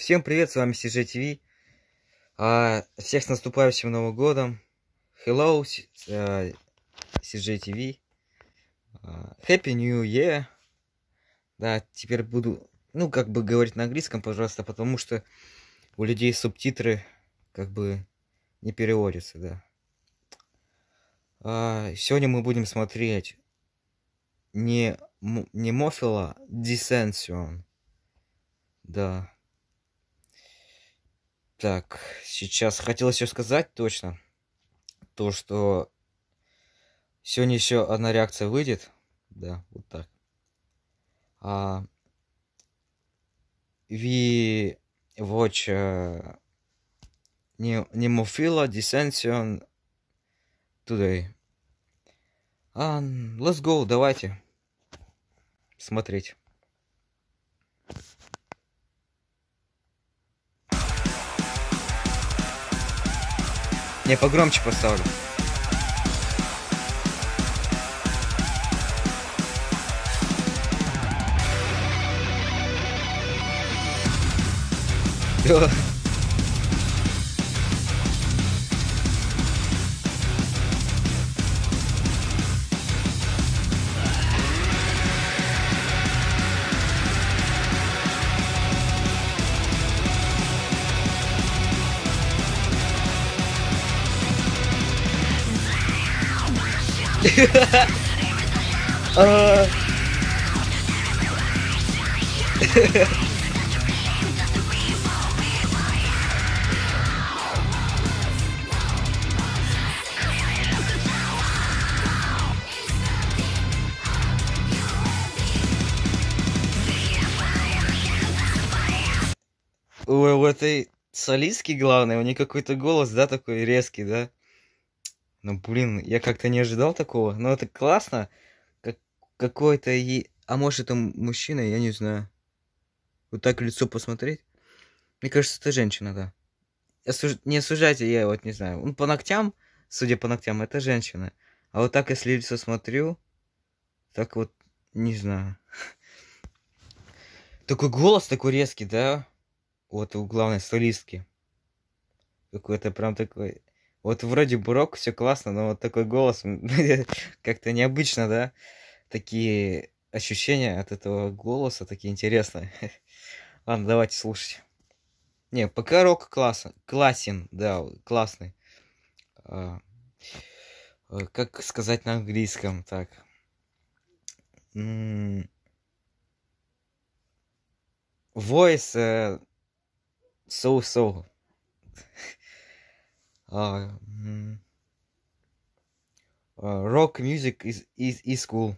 Всем привет, с вами CJ TV. А, всех с наступающим Новым Годом. Hello, CJ TV. Э, а, Happy New Year. Да, теперь буду, ну, как бы говорить на английском, пожалуйста, потому что у людей субтитры как бы не переводятся, да. А, сегодня мы будем смотреть не, не Мофила Dissension. Да. Так, сейчас хотел еще сказать точно, то, что сегодня еще одна реакция выйдет. Да, вот так. А, we watch uh, Nemophila Dissension today. Um, let's go, давайте смотреть. Я погромче поставлю. Yeah. У этой солистки главное, у нее какой-то голос, да, такой резкий, да? Ну, блин, я как-то не ожидал такого. Но ну, это классно. Как, какой-то... Е... А может, это мужчина, я не знаю. Вот так лицо посмотреть. Мне кажется, это женщина, да. Осуж... Не осуждайте, я вот не знаю. Он ну, по ногтям, судя по ногтям, это женщина. А вот так, если лицо смотрю, так вот, не знаю. Такой голос такой резкий, да? Вот у главной солистки. Какой-то прям такой... Вот вроде бы рок, все классно, но вот такой голос как-то необычно, да? Такие ощущения от этого голоса такие интересные. Ладно, давайте слушать. Не, пока рок класса, классен, да, классный. А, э, как сказать на английском, так. Voice э, so-so. Рок а, а, music из из из cool.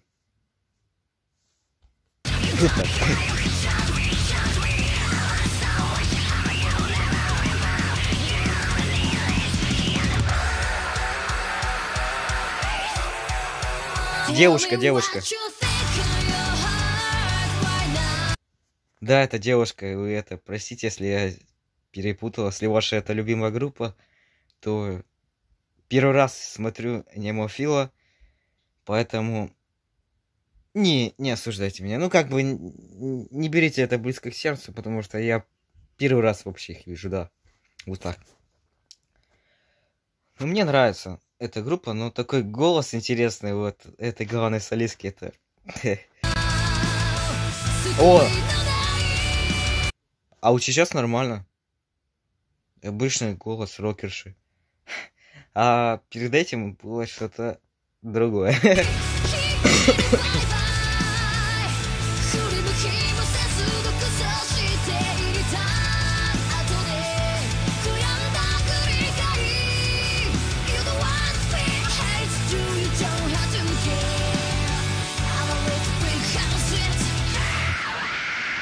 Девушка, девушка. Да, это девушка, вы это, простите, если я перепутала, если ваша это любимая группа, то первый раз смотрю немофила, поэтому не, не осуждайте меня. Ну, как бы не берите это близко к сердцу, потому что я первый раз вообще их вижу, да. Вот так. Ну, мне нравится эта группа, но такой голос интересный, вот, этой главной солистки, это... О! А вот сейчас нормально. Обычный голос рокерши. А перед этим было что-то другое. Yeah.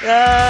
А,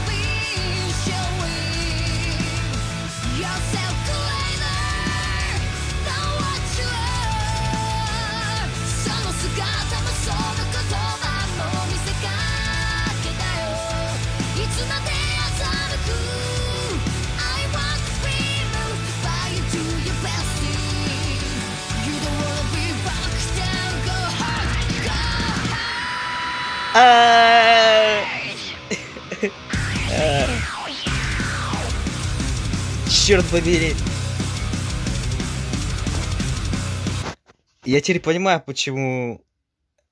А, э, Черт побери. Я теперь понимаю, почему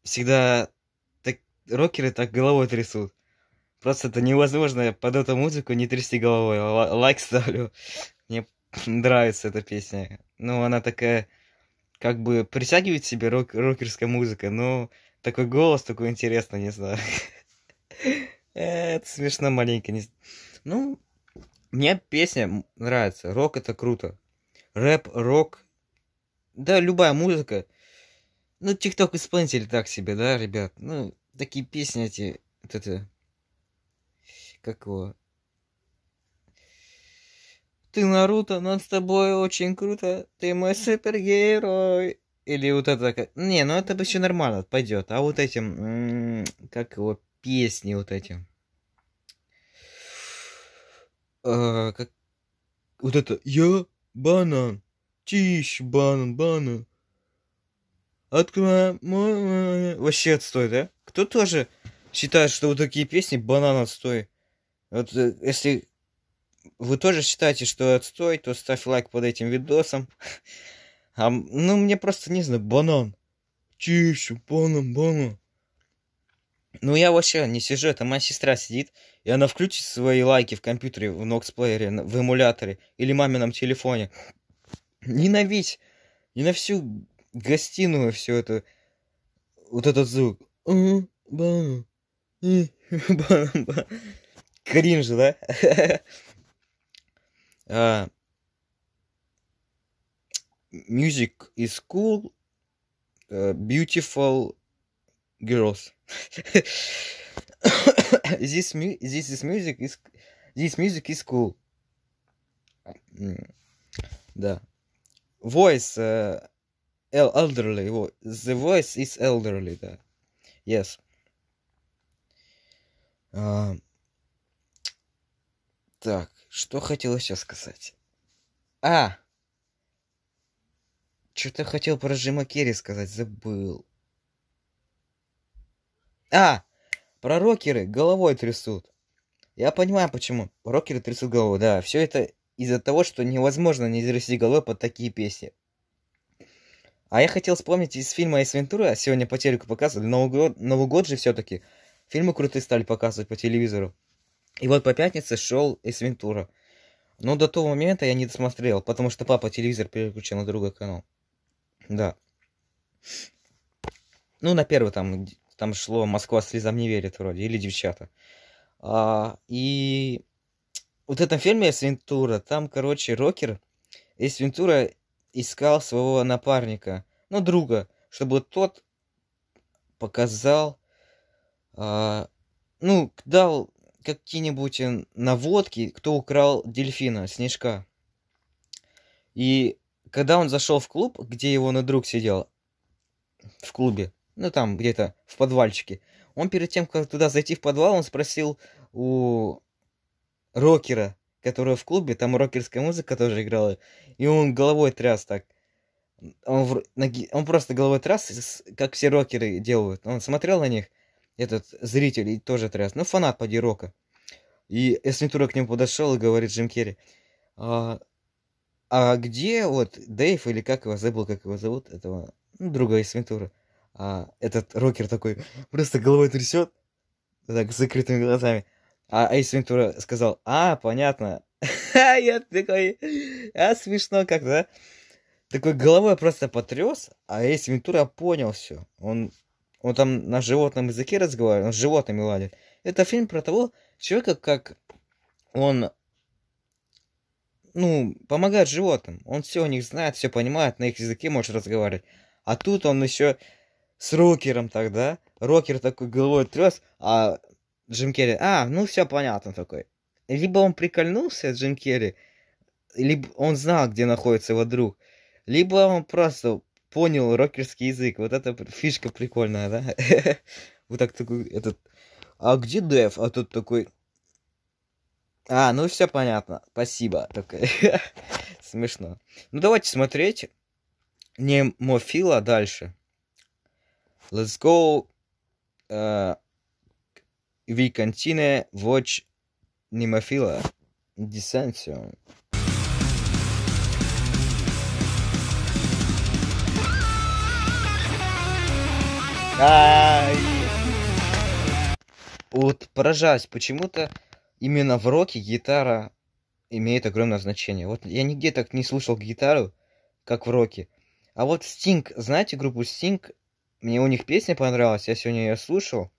всегда так, рокеры так головой трясут. Просто это невозможно под эту музыку не трясти головой. лайк ставлю. Мне нравится эта песня. Ну, она такая, как бы притягивает себе рок рокерская музыка, но такой голос, такой интересный, не знаю. Э, это смешно маленько. Не... Ну, мне песня нравится. Рок это круто. Рэп, рок. Да, любая музыка. Ну, тикток исполнитель так себе, да, ребят. Ну, такие песни эти, вот это... Как его? Ты Наруто, но с тобой очень круто. Ты мой супергерой. Или вот это как... Не, ну это бы все нормально, пойдет. А вот этим... Как его песни вот эти... А, как... Вот это... Я банан. Чищ банан, банан. Открываем... Вообще отстой, да? Кто тоже считает, что вот такие песни банан отстой? Вот э, если вы тоже считаете, что отстой, то ставь лайк под этим видосом. А, ну, мне просто, не знаю, банан. Чищу, банан, банан. Ну, я вообще не сижу, это моя сестра сидит, и она включит свои лайки в компьютере, в ноксплеере, в эмуляторе или мамином телефоне. Ненавидь! И на всю гостиную все это... Вот этот звук. Кринж, да? А, music is cool, uh, beautiful girls. this, mu this is music is this music is cool. Да. Voice uh, elderly. The voice is elderly, да. Yes. Uh, так, что хотела сейчас сказать? А, что-то хотел про Джима Керри сказать, забыл. А, про рокеры головой трясут. Я понимаю, почему. Рокеры трясут головой, да. Все это из-за того, что невозможно не трясти головой под такие песни. А я хотел вспомнить из фильма «Эйс Вентура», сегодня по телеку показывали, Новый год, Новый год же все таки фильмы крутые стали показывать по телевизору. И вот по пятнице шел «Эйс Вентура». Но до того момента я не досмотрел, потому что папа телевизор переключил на другой канал. Да. Ну, на первый там, там шло «Москва слезам не верит» вроде, или «Девчата». А, и вот в этом фильме «Эс Вентура», там, короче, рокер из Вентура искал своего напарника, ну, друга, чтобы тот показал, а, ну, дал какие-нибудь э, наводки, кто украл дельфина, снежка. И когда он зашел в клуб, где его на друг сидел, в клубе, ну там где-то в подвальчике, он перед тем, как туда зайти в подвал, он спросил у рокера, который в клубе, там рокерская музыка тоже играла, и он головой тряс так. Он, в... ноги... он просто головой тряс, как все рокеры делают. Он смотрел на них, этот зритель, и тоже тряс. Ну, фанат поди рока. И Эсмитура к нему подошел и говорит Джим Керри, а, а где вот Дэйв или как его, забыл, как его зовут, этого, ну, друга из Вентура. А этот рокер такой просто головой трясет, так, с закрытыми глазами. А Эйс Вентура сказал, а, понятно. Я такой, а, смешно как да? Такой головой просто потряс, а Эйс Вентура понял все. Он, он там на животном языке разговаривает, он с животными ладит. Это фильм про того человека, как он ну, помогает животным. Он все у них знает, все понимает, на их языке может разговаривать. А тут он еще с рокером тогда. Рокер такой головой трес, а Джим Керри, а, ну все понятно такой. Либо он прикольнулся, Джим Керри, либо он знал, где находится его друг, либо он просто понял рокерский язык. Вот эта фишка прикольная, да? Вот так такой этот... А где Дэв? А тут такой... А, ну все понятно. Спасибо. Только... Смешно. Ну давайте смотреть. Немофила дальше. Let's go. Uh, we continue watch Немофила. Dissension. Ай! Вот поражаюсь, почему-то именно в роке гитара имеет огромное значение. Вот я нигде так не слышал гитару, как в роке. А вот Sting, знаете группу Sting? Мне у них песня понравилась, я сегодня ее слушал.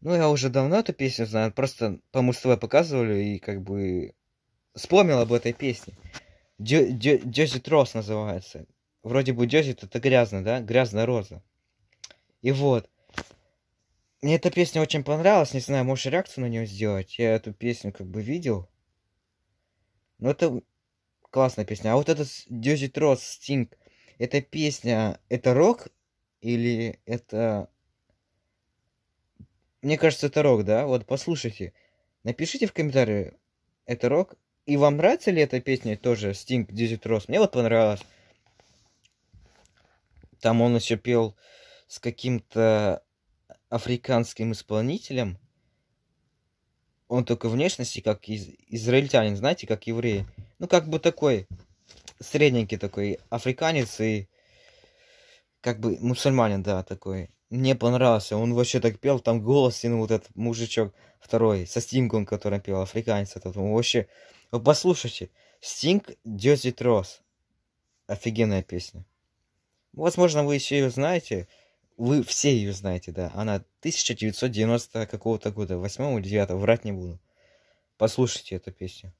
Ну, я уже давно эту песню знаю, просто по мужству показывали и как бы вспомнил об этой песне. Дёзит Рос называется. Вроде бы Дёзит это грязно, да? Грязная роза. И вот. Мне эта песня очень понравилась, не знаю, можешь реакцию на нее сделать. Я эту песню как бы видел. Но это классная песня. А вот этот Dirty Rose стинг эта песня, это рок или это... Мне кажется, это рок, да? Вот послушайте. Напишите в комментарии, это рок. И вам нравится ли эта песня тоже, стинг Dirty Rose? Мне вот понравилась. Там он еще пел с каким-то африканским исполнителем. Он только внешности, как из израильтянин, знаете, как евреи. Ну, как бы такой средненький такой африканец и как бы мусульманин, да, такой. Мне понравился, он вообще так пел, там голос тянул вот этот мужичок второй, со Стингом, который пел, африканец этот, он вообще... Вы послушайте, Стинг Дёзи Трос, офигенная песня. Возможно, вы еще ее знаете, вы все ее знаете, да. Она 1990 какого-то года, 8 или 9, врать не буду. Послушайте эту песню.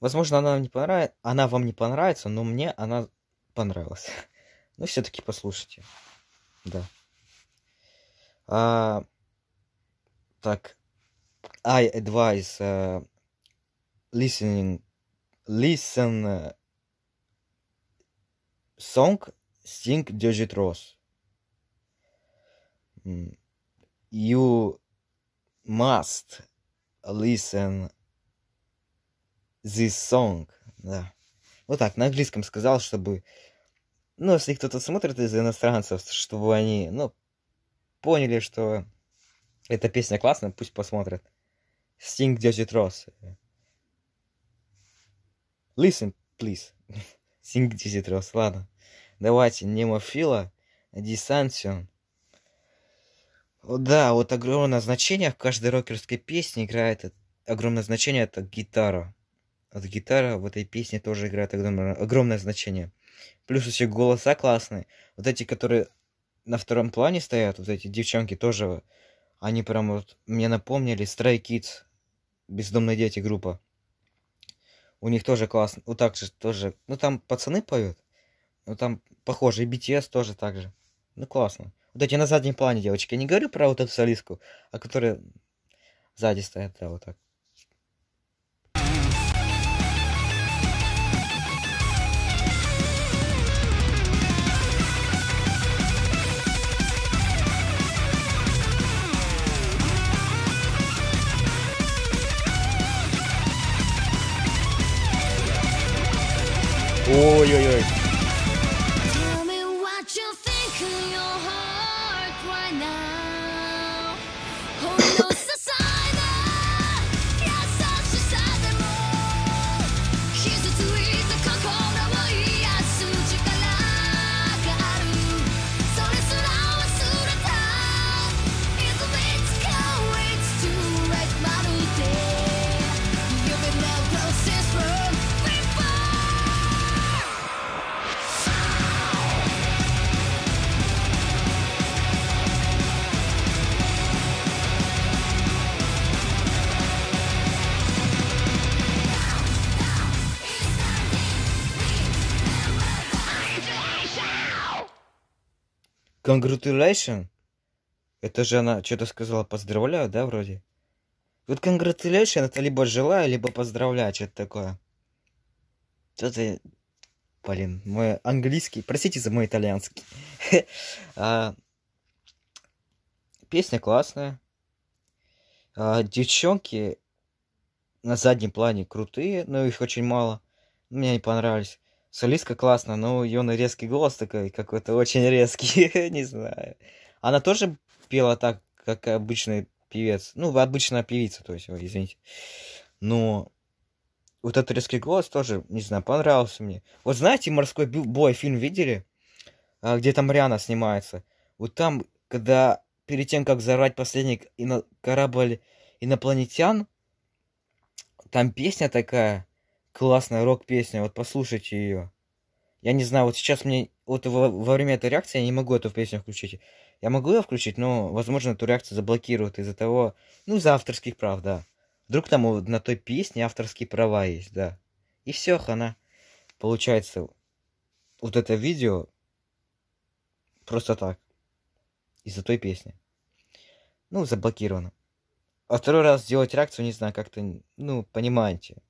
Возможно, она вам не, понрав... она вам не понравится, но мне она понравилась. но все-таки послушайте. Да. А... Так. I advise uh, listening listen uh, song Стинг держит роз. You must listen this song. Да. Вот так, на английском сказал, чтобы... Ну, если кто-то смотрит из иностранцев, чтобы они, ну, поняли, что эта песня классная, пусть посмотрят. Sting Dirty Ross. Listen, please. Sting Dirty Ross, ладно. Давайте немофила дистанцию. Да, вот огромное значение в каждой рокерской песне играет огромное значение это гитара. Вот гитара в этой песне тоже играет огромное, огромное значение. Плюс еще голоса классные. Вот эти, которые на втором плане стоят, вот эти девчонки тоже, они прям вот мне напомнили Stray Kids, бездомные дети группа. У них тоже классно, вот так же тоже, ну там пацаны поют, ну, там похоже, и BTS тоже так же. Ну, классно. Вот эти на заднем плане девочки. Я не говорю про вот эту солистку, а которые сзади стоят, да, вот так. Ой-ой-ой. Congratulations? Это же она что-то сказала, поздравляю, да, вроде? Вот congratulations это либо желаю, либо поздравляю, что-то такое. Что-то... Блин, мой английский, простите за мой итальянский. А, песня классная. А, девчонки на заднем плане крутые, но их очень мало. Мне не понравились. Солистка классная, но ее на резкий голос такой какой-то очень резкий, не знаю. Она тоже пела так, как обычный певец. Ну, обычная певица, то есть, ой, извините. Но вот этот резкий голос тоже, не знаю, понравился мне. Вот знаете, «Морской бой» фильм видели? А, где там Риана снимается. Вот там, когда перед тем, как взорвать последний ино- корабль инопланетян, там песня такая – классная рок-песня, вот послушайте ее. Я не знаю, вот сейчас мне, вот во, во время этой реакции я не могу эту песню включить. Я могу ее включить, но, возможно, эту реакцию заблокируют из-за того, ну, из-за авторских прав, да. Вдруг там на той песне авторские права есть, да. И все, хана. Получается, вот это видео просто так. Из-за той песни. Ну, заблокировано. А второй раз сделать реакцию, не знаю, как-то, ну, понимаете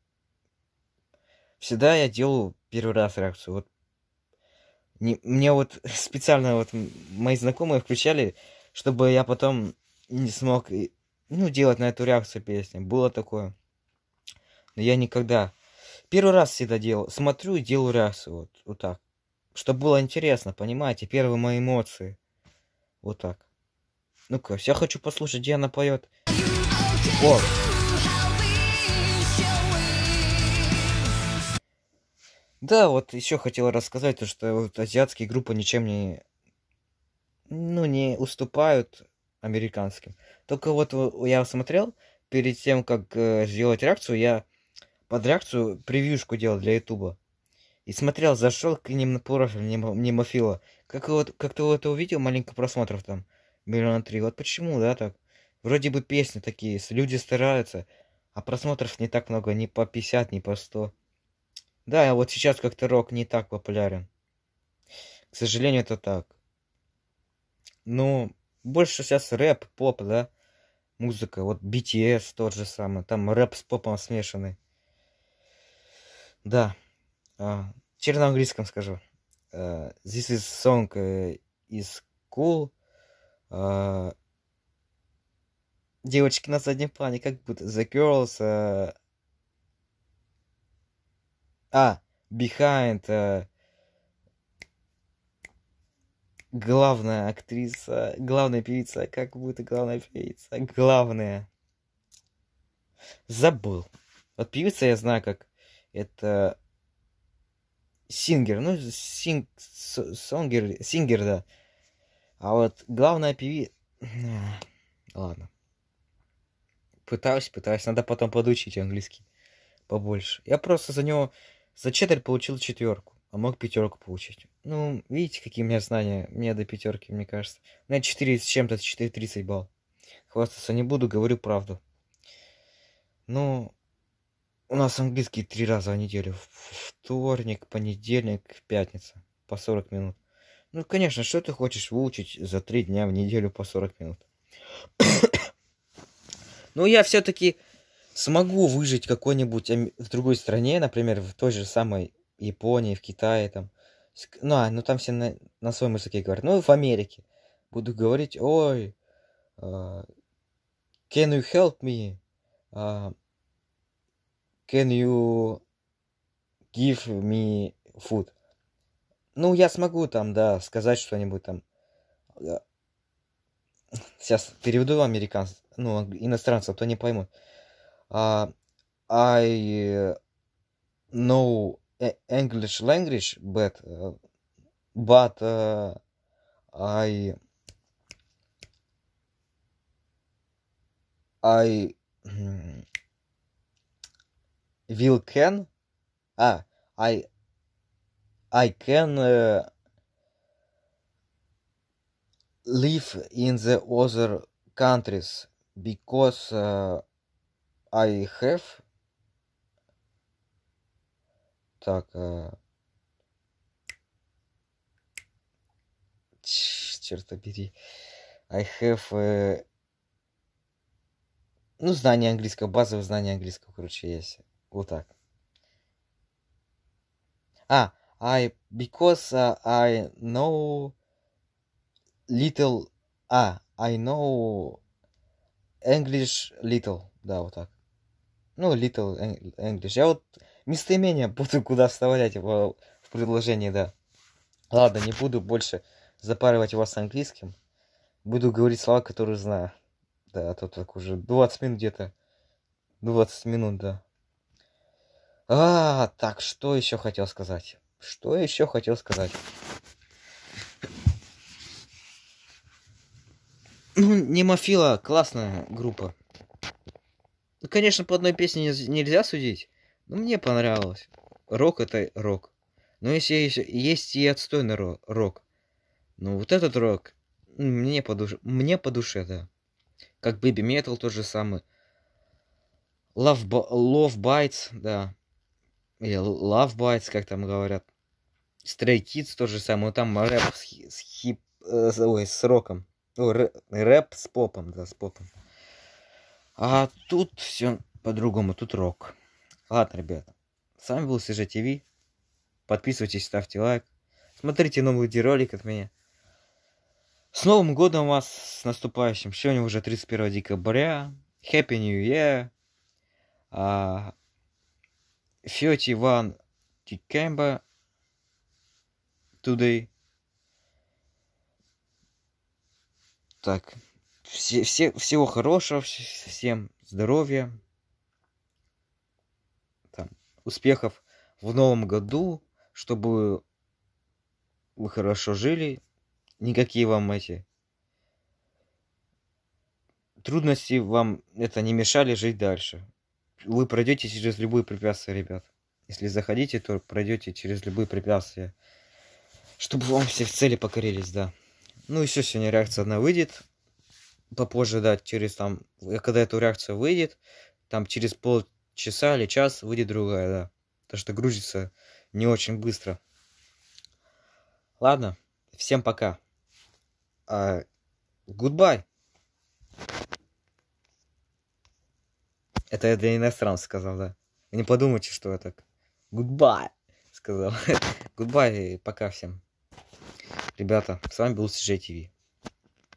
всегда я делаю первый раз реакцию. Вот не, мне вот специально вот мои знакомые включали, чтобы я потом не смог ну, делать на эту реакцию песни. Было такое. Но я никогда. Первый раз всегда делал. Смотрю и делаю реакцию. Вот, вот так. Чтобы было интересно, понимаете? Первые мои эмоции. Вот так. Ну-ка, я хочу послушать, где она поет. О! Да, вот еще хотел рассказать, то, что вот азиатские группы ничем не, ну, не уступают американским. Только вот я смотрел, перед тем, как э, сделать реакцию, я под реакцию превьюшку делал для Ютуба. И смотрел, зашел к ним на профиль Немофила. Как, вот, как ты вот увидел, маленько просмотров там. Миллиона три. Вот почему, да, так? Вроде бы песни такие, люди стараются, а просмотров не так много, ни по 50, ни по 100. Да, а вот сейчас как-то рок не так популярен. К сожалению, это так. Ну, больше сейчас рэп, поп, да? Музыка. Вот BTS тот же самый. Там рэп с попом смешанный. Да. А, теперь английском скажу. Uh, this is song э, is cool. Uh, девочки на заднем плане, как будто The Girls uh, а, Behind. Э, главная актриса, главная певица, как будет главная певица, главная. Забыл. Вот певица я знаю, как это Сингер, ну, синг, сонгер, Сингер, да. А вот главная певи... А, ладно. Пытаюсь, пытаюсь, надо потом подучить английский побольше. Я просто за него за четверть получил четверку, а мог пятерку получить. Ну, видите, какие у меня знания. Мне до пятерки, мне кажется. на меня 4 с чем-то, 4.30 балл. Хвастаться не буду, говорю правду. Ну, у нас английский три раза в неделю. Вторник, понедельник, пятница. По 40 минут. Ну, конечно, что ты хочешь выучить за три дня в неделю по 40 минут? ну, я все-таки смогу выжить какой-нибудь в другой стране, например, в той же самой Японии, в Китае, там. Ну, а, ну там все на, на своем языке говорят. Ну, в Америке. Буду говорить, ой, uh, can you help me? Uh, can you give me food? Ну, я смогу там, да, сказать что-нибудь там. Э, сейчас переведу американцев, ну, иностранцев, то не поймут. Uh, uh, I uh, know English language, but uh, but uh, I I hmm, will can ah I I can uh, live in the other countries because uh, I have. Так. Э, черт побери. I have... Э, ну, знание английского, базовое знание английского, короче, есть. Вот так. А, I... Because uh, I know little... А, I know English little. Да, вот так ну, Little English. Я вот местоимение буду куда вставлять его в предложении, да. Ладно, не буду больше запаривать вас английским. Буду говорить слова, которые знаю. Да, а то так уже 20 минут где-то. 20 минут, да. А, так, что еще хотел сказать? Что еще хотел сказать? Ну, Немофила классная группа. Ну, конечно, по одной песне нельзя судить, но мне понравилось. Рок — это рок. Но если есть, есть и отстойный рок. Ну, вот этот рок мне по душе, мне по душе да. Как Baby Metal тот же самый. Love, Love Bites, да. Или Love Bites, как там говорят. Stray Kids тот же самый, но там рэп с, хип... Э, с, ой, с роком. Ой, рэп с попом, да, с попом. А тут все по-другому, тут рок. Ладно, ребята, с вами был СИЖА ТВ. Подписывайтесь, ставьте лайк. Смотрите новый ролик от меня. С Новым годом вас, с наступающим. Сегодня уже 31 декабря. Happy New Year. Uh, 31 December today. Так все, все, всего хорошего, всем здоровья, там, успехов в новом году, чтобы вы хорошо жили, никакие вам эти трудности вам это не мешали жить дальше. Вы пройдете через любые препятствия, ребят. Если заходите, то пройдете через любые препятствия. Чтобы вам все в цели покорились, да. Ну и все, сегодня реакция одна выйдет попозже, да, через там, когда эта реакция выйдет, там через полчаса или час выйдет другая, да. Потому что грузится не очень быстро. Ладно, всем пока. Гудбай. Uh, это я для иностранцев сказал, да. Вы не подумайте, что я так. Гудбай, сказал. Гудбай, пока всем. Ребята, с вами был CJ TV.